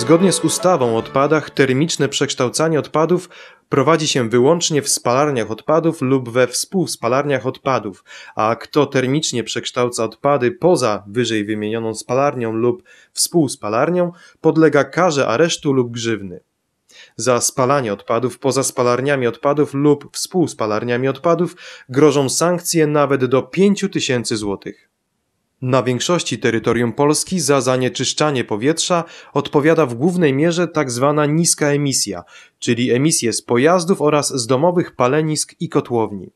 Zgodnie z ustawą o odpadach, termiczne przekształcanie odpadów prowadzi się wyłącznie w spalarniach odpadów lub we współspalarniach odpadów, a kto termicznie przekształca odpady poza wyżej wymienioną spalarnią lub współspalarnią, podlega karze aresztu lub grzywny. Za spalanie odpadów poza spalarniami odpadów lub współspalarniami odpadów grożą sankcje nawet do 5000 złotych. Na większości terytorium Polski za zanieczyszczanie powietrza odpowiada w głównej mierze tak zwana niska emisja, czyli emisje z pojazdów oraz z domowych palenisk i kotłowni.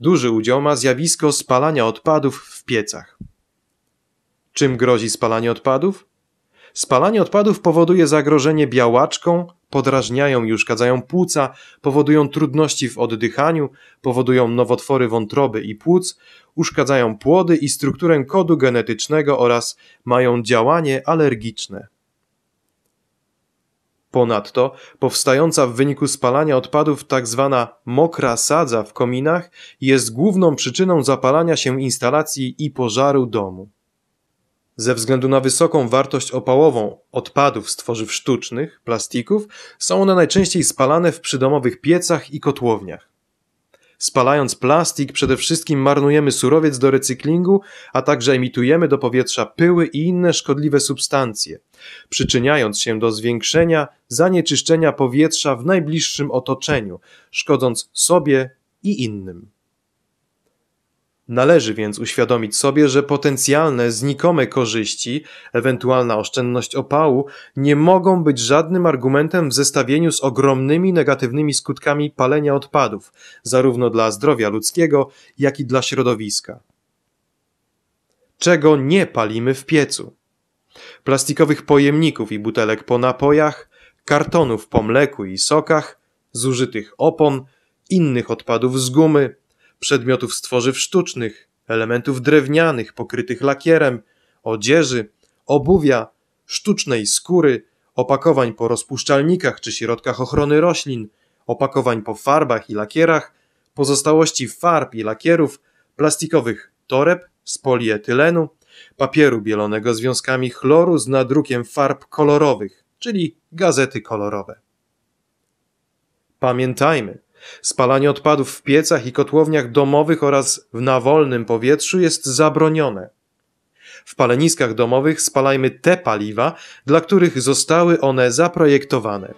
Duży udział ma zjawisko spalania odpadów w piecach. Czym grozi spalanie odpadów? Spalanie odpadów powoduje zagrożenie białaczką, podrażniają i uszkadzają płuca, powodują trudności w oddychaniu, powodują nowotwory wątroby i płuc, uszkadzają płody i strukturę kodu genetycznego oraz mają działanie alergiczne. Ponadto powstająca w wyniku spalania odpadów tzw. Tak mokra sadza w kominach jest główną przyczyną zapalania się instalacji i pożaru domu. Ze względu na wysoką wartość opałową odpadów z tworzyw sztucznych, plastików, są one najczęściej spalane w przydomowych piecach i kotłowniach. Spalając plastik, przede wszystkim marnujemy surowiec do recyklingu, a także emitujemy do powietrza pyły i inne szkodliwe substancje, przyczyniając się do zwiększenia zanieczyszczenia powietrza w najbliższym otoczeniu, szkodząc sobie i innym. Należy więc uświadomić sobie, że potencjalne znikome korzyści, ewentualna oszczędność opału nie mogą być żadnym argumentem w zestawieniu z ogromnymi negatywnymi skutkami palenia odpadów, zarówno dla zdrowia ludzkiego, jak i dla środowiska. Czego nie palimy w piecu? Plastikowych pojemników i butelek po napojach, kartonów po mleku i sokach, zużytych opon, innych odpadów z gumy, przedmiotów z tworzyw sztucznych, elementów drewnianych pokrytych lakierem, odzieży, obuwia, sztucznej skóry, opakowań po rozpuszczalnikach czy środkach ochrony roślin, opakowań po farbach i lakierach, pozostałości farb i lakierów, plastikowych toreb z polietylenu, papieru bielonego związkami chloru z nadrukiem farb kolorowych, czyli gazety kolorowe. Pamiętajmy, Spalanie odpadów w piecach i kotłowniach domowych oraz w nawolnym powietrzu jest zabronione. W paleniskach domowych spalajmy te paliwa, dla których zostały one zaprojektowane.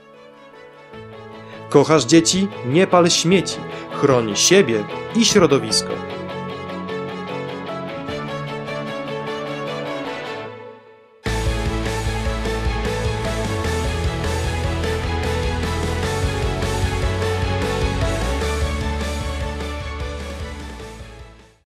Kochasz dzieci? Nie pal śmieci. chroni siebie i środowisko.